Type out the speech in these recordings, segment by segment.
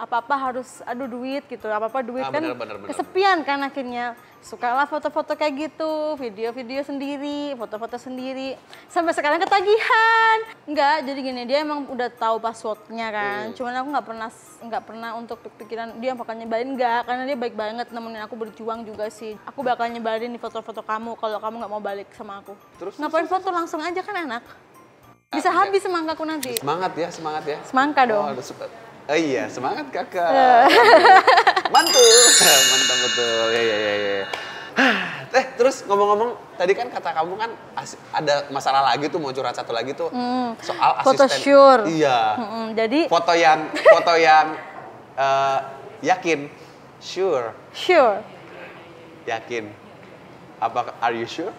apa-apa harus aduh duit gitu, apa-apa duit ah, kan bener, bener, bener. kesepian kan akhirnya. Sukalah foto-foto kayak gitu, video-video sendiri, foto-foto sendiri. Sampai sekarang ketagihan. Enggak, jadi gini dia emang udah tahu passwordnya kan. Hmm. Cuman aku nggak pernah nggak pernah untuk pikiran dia bakal nyebarin enggak karena dia baik banget nemenin aku berjuang juga sih. Aku bakal nyebarin di foto-foto kamu kalau kamu nggak mau balik sama aku. Terus ngapain terus, foto terus. langsung aja kan enak. Ah, Bisa iya. habis semangkaku nanti. Semangat ya, semangat ya. Semangka oh, dong. Oh, Oh iya, semangat kakak. Eh. Mantul, mantap betul. Ya ya ya ya. Teh, terus ngomong-ngomong, tadi kan kata kamu kan ada masalah lagi tuh mau curhat satu lagi tuh mm, soal foto asisten. Sure. Iya. Mm -hmm. jadi foto yang foto yang uh, yakin, sure. Sure. Yakin. Apa are you sure?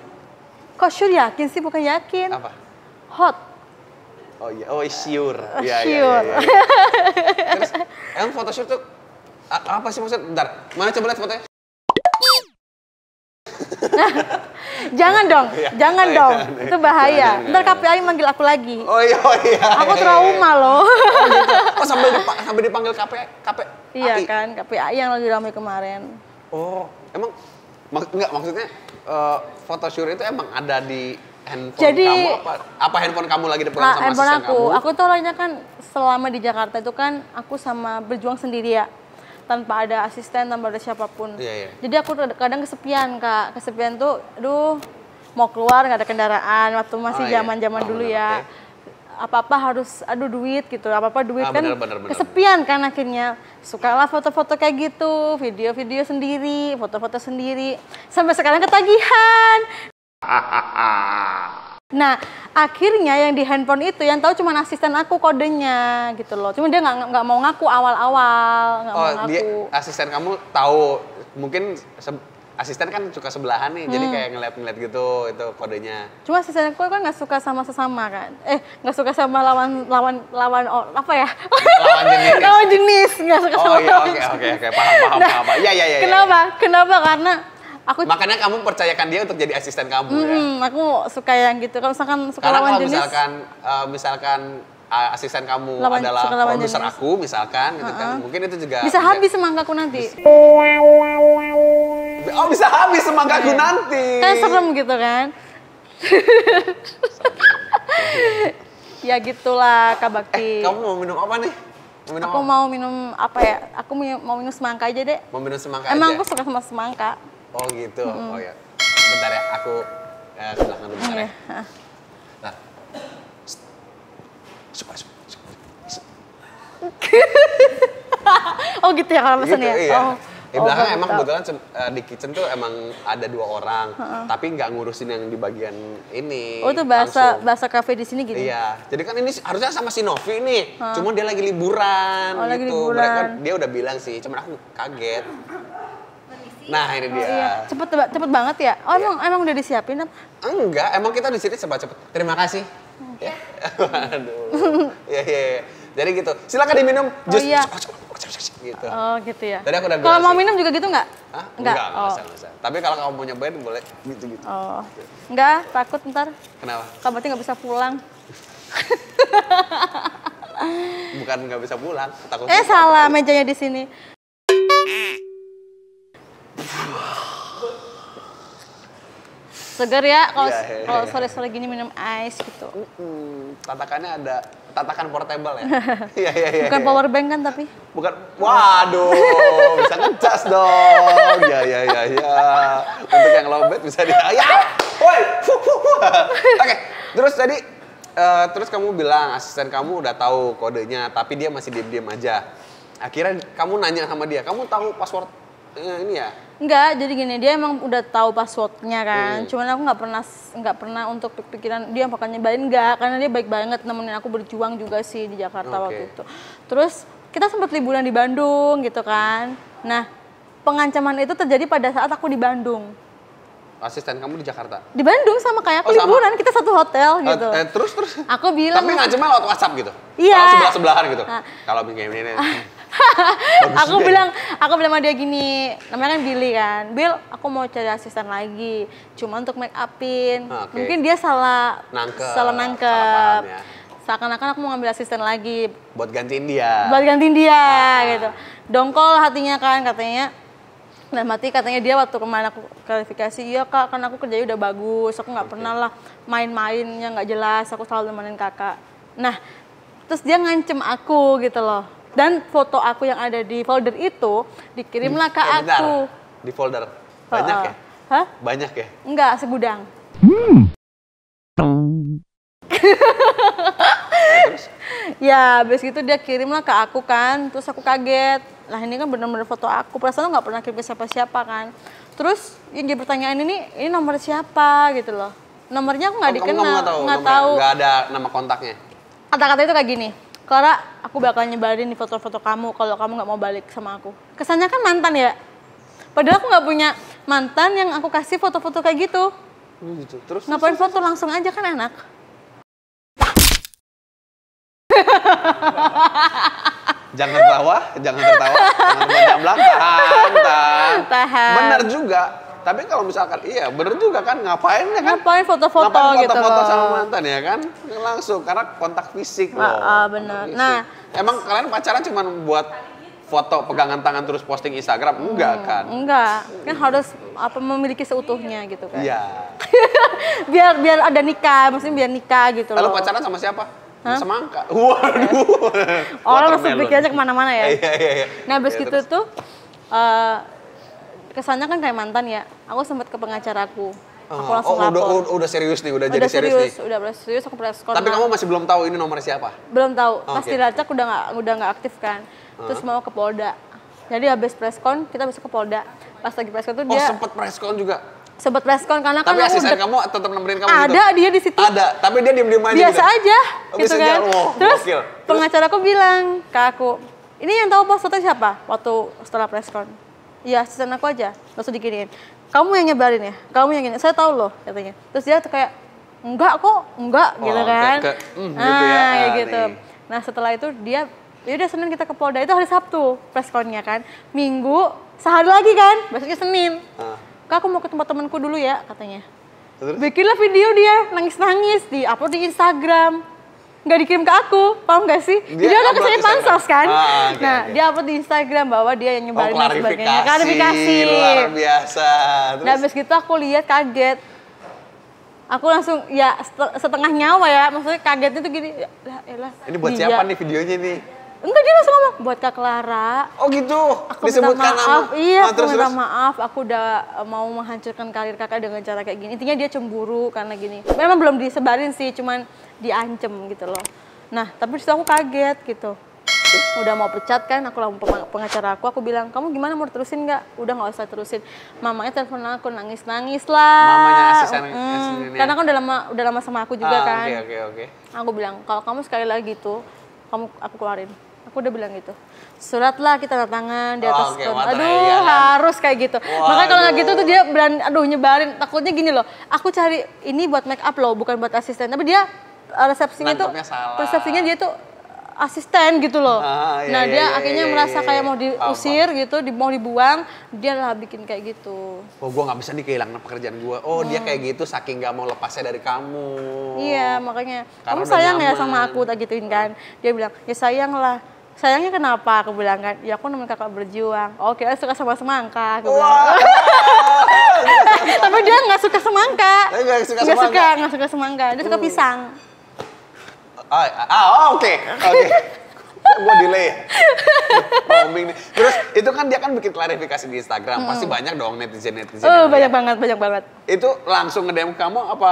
Kok sure yakin sih bukan yakin? Apa? Hot. Oh iya, oh isyur, Iya, iya, iya. iya. Terus, emang photoshoot tuh apa sih maksudnya? Bentar, mana coba lihat fotonya. Nah, jangan dong, ya, jangan oh, iya, dong. ya, itu bahaya. ya. Ntar KPI manggil aku lagi. Oh iya, oh iya. Aku trauma loh. Oh, gitu. oh sambil, dip sambil dipanggil KPI, KPI. Iya kan, KPI yang lagi ramai kemarin. Oh, emang mak enggak maksudnya uh, eh, photoshoot itu emang ada di handphone Jadi, kamu apa, apa handphone kamu lagi dipegang nah, sama handphone aku. kamu? Aku tuh orangnya kan selama di Jakarta itu kan aku sama berjuang sendiri ya tanpa ada asisten tanpa ada siapapun. Yeah, yeah. Jadi aku kadang kesepian kak, kesepian tuh, aduh mau keluar nggak ada kendaraan waktu masih ah, iya. zaman-zaman oh, oh, dulu ya. Okay apa-apa harus aduh duit gitu apa-apa duit ah, kan bener, bener, bener. kesepian kan akhirnya sukalah foto-foto kayak gitu video-video sendiri foto-foto sendiri sampai sekarang ketagihan Nah, akhirnya yang di handphone itu yang tahu cuma asisten aku kodenya gitu loh. Cuma dia nggak nggak mau ngaku awal-awal, nggak -awal, oh, mau ngaku. Dia, asisten kamu tahu mungkin asisten kan suka sebelahan nih, hmm. jadi kayak ngeliat-ngeliat gitu itu kodenya. Cuma asisten aku kan nggak suka sama sesama kan. Eh, nggak suka sama lawan lawan lawan oh, apa ya? Lawan jenis. lawan jenis, nggak suka oh, sama iya, lawan okay, jenis. Oke, oke, oke, paham, paham, nah, paham. Iya, iya, iya. iya, iya. Kenapa? Ya, ya. Kenapa? Karena aku makanya kamu percayakan dia untuk jadi asisten kamu hmm, ya aku suka yang gitu kalau misalkan suka karena lawan kalau jenis, misalkan uh, misalkan uh, asisten kamu lawan, adalah produser aku misalkan gitu uh -uh. kan mungkin itu juga bisa ya, habis semangkaku nanti bisa. oh bisa habis semangkaku yeah. nanti kan serem gitu kan ya gitulah kak Bakti eh, kamu mau minum apa nih minum aku apa? mau minum apa ya? Aku mau minum semangka aja deh. Mau minum semangka Emang aja? Emang aku suka sama semangka. Oh gitu. Mm. Oh ya. Bentar ya, aku eh, ke belakang dulu bentar ya. Iya, nah. Suka, suka, suka. oh gitu ya kalau pesan ya? gitu, ya? Iya. Oh. Di ya, belakang emang kebetulan uh, di kitchen tuh emang ada dua orang, uh -uh. tapi nggak ngurusin yang di bagian ini. Oh itu bahasa langsung. bahasa kafe di sini gitu. Iya, jadi kan ini harusnya sama si Novi nih, huh? cuma dia lagi liburan oh, gitu. Lagi liburan. Mereka dia udah bilang sih, cuman aku kaget. Nah ini oh, dia. Oh, iya. Cepet cepet banget ya. Oh iya. emang emang udah disiapin apa? Enggak, emang kita di sini cepat cepet. Terima kasih. Iya. Ya. Iya iya. Ya. Jadi gitu. Silakan diminum. Just, oh iya. Cok, cok, cok, gitu. Oh gitu ya. Tadi aku udah Kalau mau minum juga gitu nggak? Hah? Enggak. Enggak, oh. Tapi kalau kamu mau nyobain boleh gitu gitu. Oh. Enggak, takut ntar. Kenapa? Kamu berarti nggak bisa pulang. Bukan nggak bisa pulang, takut. Eh salah mejanya di sini. seger ya kalau yeah, yeah, yeah. sore-sore gini minum ice gitu. Mm -hmm. Tatakannya ada tatakan portable ya. Iya iya iya. Bukan iya. power bank kan tapi? Bukan. Waduh, bisa ngecas dong. Iya iya iya iya. Untuk yang lowbat bisa di Ya. Woi. Oke, terus tadi uh, terus kamu bilang asisten kamu udah tahu kodenya tapi dia masih diam-diam aja. Akhirnya kamu nanya sama dia, kamu tahu password uh, ini ya? Enggak, jadi gini dia emang udah tahu passwordnya kan. Hmm. Cuman aku nggak pernah nggak pernah untuk pikiran dia bakal nyebain nggak karena dia baik banget nemenin aku berjuang juga sih di Jakarta okay. waktu itu. Terus kita sempat liburan di Bandung gitu kan. Nah pengancaman itu terjadi pada saat aku di Bandung. Asisten kamu di Jakarta? Di Bandung sama kayak aku oh, liburan kita satu hotel eh, gitu. Uh, terus terus. Aku bilang. Tapi ngancamnya lewat WhatsApp gitu. Iya. Gitu? Ah. Kalau sebelah sebelahan gitu. Nah, Kalau begini. ini aku ya. bilang aku bilang sama dia gini namanya kan Billy kan Bill aku mau cari asisten lagi cuma untuk make upin ah, okay. mungkin dia salah nangkep, salah nangkep ya. seakan-akan aku mau ngambil asisten lagi buat gantiin dia buat gantiin dia ah. gitu dongkol hatinya kan katanya Nah mati katanya dia waktu kemarin aku klarifikasi, iya kak karena aku kerjanya udah bagus, aku nggak okay. pernah lah main main yang nggak jelas, aku selalu nemenin kakak. Nah terus dia ngancem aku gitu loh dan foto aku yang ada di folder itu dikirimlah hmm, ke ya, aku. Di folder. Banyak uh, ya? Hah? Banyak ya? Enggak, segudang. Hmm. ya, habis itu dia kirimlah ke aku kan, terus aku kaget. Lah ini kan benar-benar foto aku, perasaan nggak pernah kirim ke siapa-siapa kan. Terus yang dia pertanyaan ini, ini nomor siapa gitu loh. Nomornya aku nggak oh, dikenal, nggak tahu, nggak ada nama kontaknya. Kata-kata itu kayak gini, Clara aku bakal nyebarin di foto-foto kamu kalau kamu nggak mau balik sama aku kesannya kan mantan ya padahal aku nggak punya mantan yang aku kasih foto-foto kayak gitu oh, gitu terus ngapain foto langsung aja kan enak jangan tertawa, jangan tertawa, jangan banyak belakang, tahan. tahan. Benar juga, tapi kalau misalkan iya bener juga kan ngapain ya kan? Ngapain foto-foto ngapain gitu foto-foto sama mantan ya kan? Langsung karena kontak fisik ah, loh. Ah, ah bener. Nah, emang kalian pacaran cuma buat foto pegangan tangan terus posting Instagram enggak hmm, kan? Enggak. Kan harus apa memiliki seutuhnya gitu kan. Iya. biar biar ada nikah, maksudnya biar nikah gitu Lalu loh. Lalu pacaran sama siapa? Hah? Semangka. Waduh. Orang langsung pikirannya kemana-mana ya. Iya, iya, iya. Nah, abis ya, gitu terus. tuh uh, kesannya kan kayak mantan ya. Aku sempat ke pengacaraku. Ah, aku langsung oh, lapor. Udah, serius nih, udah, udah jadi serius, serius nih. Udah serius, aku press Tapi kamu masih belum tahu ini nomor siapa? Belum tahu. Ah, pas okay. dilacak udah nggak udah nggak aktif kan. Ah. Terus uh. mau ke Polda. Jadi habis preskon kita bisa ke Polda. Pas lagi preskon tuh oh, dia Oh, sempat preskon juga. Sempat preskon karena tapi kan Tapi asisten kamu tetap nemenin kamu Ada gitu. dia di situ. Ada, tapi dia diam-diam aja. Biasa gitu. aja oh, gitu kan. Terus pengacara pengacaraku bilang ke aku, "Ini yang tahu pas siapa?" Waktu setelah preskon. Iya, asisten aku aja langsung dikirimin. kamu yang nyebarin ya kamu yang gini saya tahu loh katanya terus dia kayak enggak kok enggak oh, gitu kan ke, ke, mm, nah gitu, ya. ah, ya gitu nah setelah itu dia ya udah senin kita ke Polda itu hari Sabtu preskonnya kan minggu sehari lagi kan besoknya Senin ah. kak aku mau ke tempat temanku dulu ya katanya bikinlah video dia nangis nangis di upload di Instagram nggak dikirim ke aku, paham gak sih? Dia, dia udah kesini pansos kan? Ah, okay, nah, okay. dia upload di Instagram bahwa dia yang nyebarin oh, dan sebagainya. Klarifikasi. Luar biasa. Terus? Nah, habis gitu aku lihat kaget. Aku langsung ya setengah nyawa ya, maksudnya kagetnya tuh gini. Ya, elah, ya Ini buat iya. siapa nih videonya nih? Enggak dia langsung ngomong buat Kak Clara. Oh gitu. Aku Disebutkan minta maaf. Nama. Iya, aku minta maaf. Aku udah eh, mau menghancurkan karir Kakak dengan cara kayak gini. Intinya dia cemburu karena gini. Memang belum disebarin sih, cuman diancem gitu loh. Nah, tapi disitu aku kaget gitu. Udah mau pecat kan, aku langsung pengacara aku, aku bilang, kamu gimana mau terusin nggak? Udah nggak usah terusin. Mamanya telepon aku nangis-nangis lah. Mamanya asisten hmm, Karena kan udah lama, udah lama sama aku juga ah, kan. Oke, okay, oke, okay, oke. Okay. Aku bilang, kalau kamu sekali lagi tuh, kamu aku keluarin aku udah bilang gitu suratlah kita tanda tangan di atas oh, ah, okay, aduh ya, harus kayak gitu makanya kalau nggak gitu tuh dia berani aduh nyebarin takutnya gini loh aku cari ini buat make up loh bukan buat asisten tapi dia eh, resepsinya tuh resepsinya dia tuh asisten gitu loh. Ah, iya, nah iya, dia iya, akhirnya iya, iya merasa iya, kayak iya. mau diusir apa. gitu, mau dibuang, dia lah bikin kayak gitu. Oh gue nggak bisa nih kehilangan pekerjaan gue. Oh hmm. dia nah. kayak gitu saking nggak mau lepasnya dari kamu. Iya makanya. Karena kamu sayang ya nyaman. ya sama aku tak gituin kan? Dia bilang ya sayang lah sayangnya kenapa aku bilang kan ya aku nemuin kakak berjuang Oke, oh, suka sama semangka aku wow. bilang tapi dia nggak suka semangka nggak suka nggak suka suka semangka dia suka hmm. pisang ah, ah, ah oh, oke oke gue delay roaming nih terus itu kan dia kan bikin klarifikasi di Instagram pasti hmm. banyak dong netizen netizen oh banyak banget banyak banget itu langsung ngedem kamu apa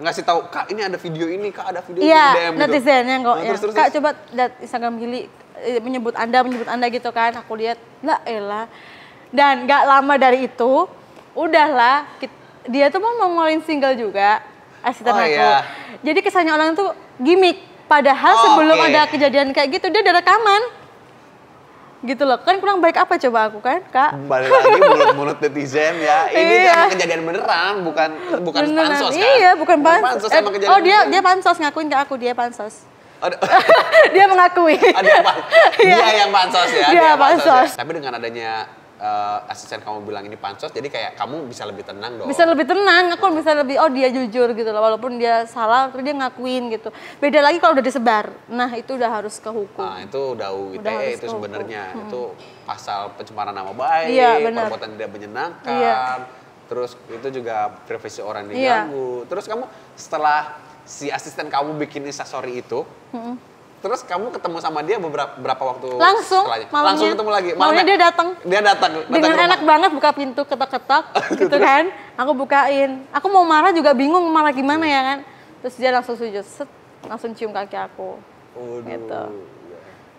ngasih tahu kak ini ada video ini kak ada video yeah, ini iya, DM gitu. netizen gitu. yang kok nah, ya. terus, terus, kak coba lihat Instagram Gili eh, menyebut anda menyebut anda gitu kan aku lihat lah elah dan gak lama dari itu udahlah dia tuh mau ngeluarin single juga asisten oh, aku yeah. jadi kesannya orang tuh gimmick padahal oh, sebelum okay. ada kejadian kayak gitu dia ada rekaman gitu loh kan kurang baik apa coba aku kan kak balik lagi mulut-mulut netizen ya ini iya. kan kejadian beneran bukan bukan beneran. pansos kan iya bukan pansos, pansos eh, kejadian oh dia beneran. dia pansos ngakuin ke aku dia pansos dia mengakui ada iya. dia yang pansos ya dia, dia pansos, pansos. Ya. tapi dengan adanya uh, asisten kamu bilang ini pansos jadi kayak kamu bisa lebih tenang dong bisa lebih tenang aku bisa lebih oh dia jujur gitu loh walaupun dia salah tapi dia ngakuin gitu beda lagi kalau udah disebar nah itu udah harus ke hukum nah, itu udah UITE udah itu sebenarnya hmm. itu pasal pencemaran nama baik iya, perbuatan tidak menyenangkan iya. terus itu juga privasi orang iya. diganggu iya. terus kamu setelah si asisten kamu bikin instastory itu hmm Terus kamu ketemu sama dia beberapa berapa waktu langsung setelahnya? langsung ketemu lagi. Malamnya, dia datang. Dia datang. Dengan rumah. enak banget buka pintu ketok-ketok gitu, gitu kan. Aku bukain. Aku mau marah juga bingung marah gimana ya kan. Terus dia langsung sujud, set, langsung cium kaki aku. Gitu.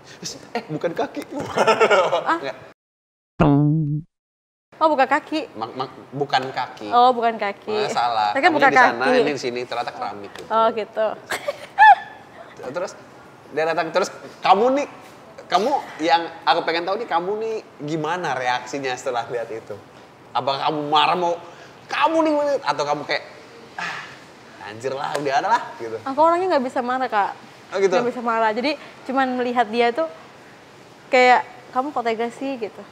Iya. Eh, bukan kaki. ah? Oh, bukan kaki. Ma ma bukan kaki. Oh, bukan kaki. Nah, salah. Tapi kan bukan di sana, ini di sini ternyata keramik. Gitu. Oh, gitu. Terus dia datang terus kamu nih kamu yang aku pengen tahu nih kamu nih gimana reaksinya setelah lihat itu apa kamu marah mau kamu nih atau kamu kayak ah, anjir lah udah ada lah gitu aku orangnya nggak bisa marah kak oh, gitu. nggak bisa marah jadi cuman melihat dia tuh kayak kamu kok tega sih gitu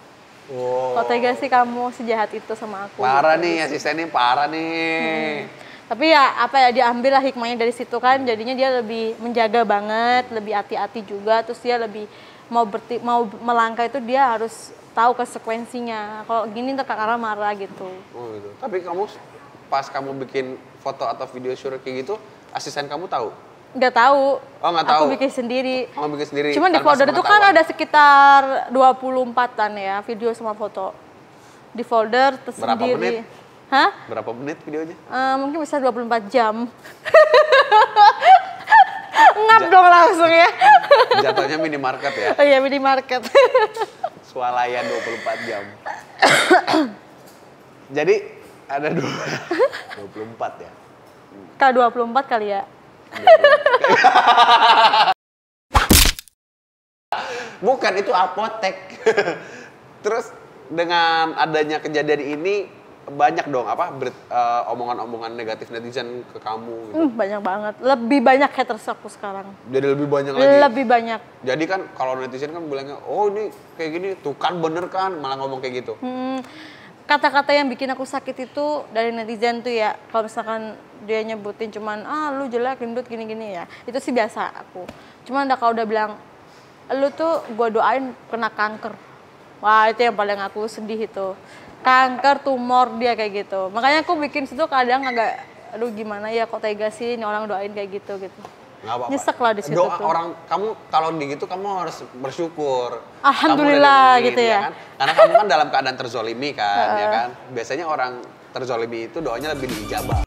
wow. kok tega sih kamu sejahat itu sama aku parah gitu. nih asistennya parah nih hmm tapi ya apa ya diambil lah hikmahnya dari situ kan jadinya dia lebih menjaga banget lebih hati-hati juga terus dia lebih mau berti mau melangkah itu dia harus tahu konsekuensinya kalau gini ntar kak marah gitu oh gitu tapi kamu pas kamu bikin foto atau video syuruh kayak gitu asisten kamu tahu nggak tahu. Oh, nggak tahu. Aku bikin sendiri. Kamu bikin sendiri. Cuman di folder itu kan ada sekitar 24-an ya video sama foto. Di folder tersendiri. Berapa menit? Hah? Berapa menit videonya? Uh, mungkin bisa 24 jam. Ngap ja dong langsung ya. Jatuhnya minimarket ya? Oh iya, minimarket. Swalayan 24 jam. Jadi ada dua, 24 ya? K24 kali ya? Bukan, itu apotek. Terus dengan adanya kejadian ini, banyak dong apa omongan eh, omongan-omongan negatif netizen ke kamu gitu. Mm, banyak banget. Lebih banyak haters aku sekarang. Jadi lebih banyak lagi. Lebih banyak. Jadi kan kalau netizen kan bilangnya, "Oh, ini kayak gini, tuh kan bener kan?" malah ngomong kayak gitu. kata hmm, Kata-kata yang bikin aku sakit itu dari netizen tuh ya, kalau misalkan dia nyebutin cuman, "Ah, lu jelek, gendut gini-gini ya." Itu sih biasa aku. Cuman udah kalau udah bilang, "Lu tuh gua doain kena kanker." Wah, itu yang paling aku sedih itu kanker, tumor dia kayak gitu. Makanya aku bikin situ kadang agak aduh gimana ya kok tega sih ini orang doain kayak gitu gitu. Gak apa-apa. Nyesek lah di situ Doa tuh. orang kamu kalau di gitu kamu harus bersyukur. Alhamdulillah gitu ya. ya kan? Karena kamu kan dalam keadaan terzolimi kan, ya kan. Biasanya orang terzolimi itu doanya lebih diijabah.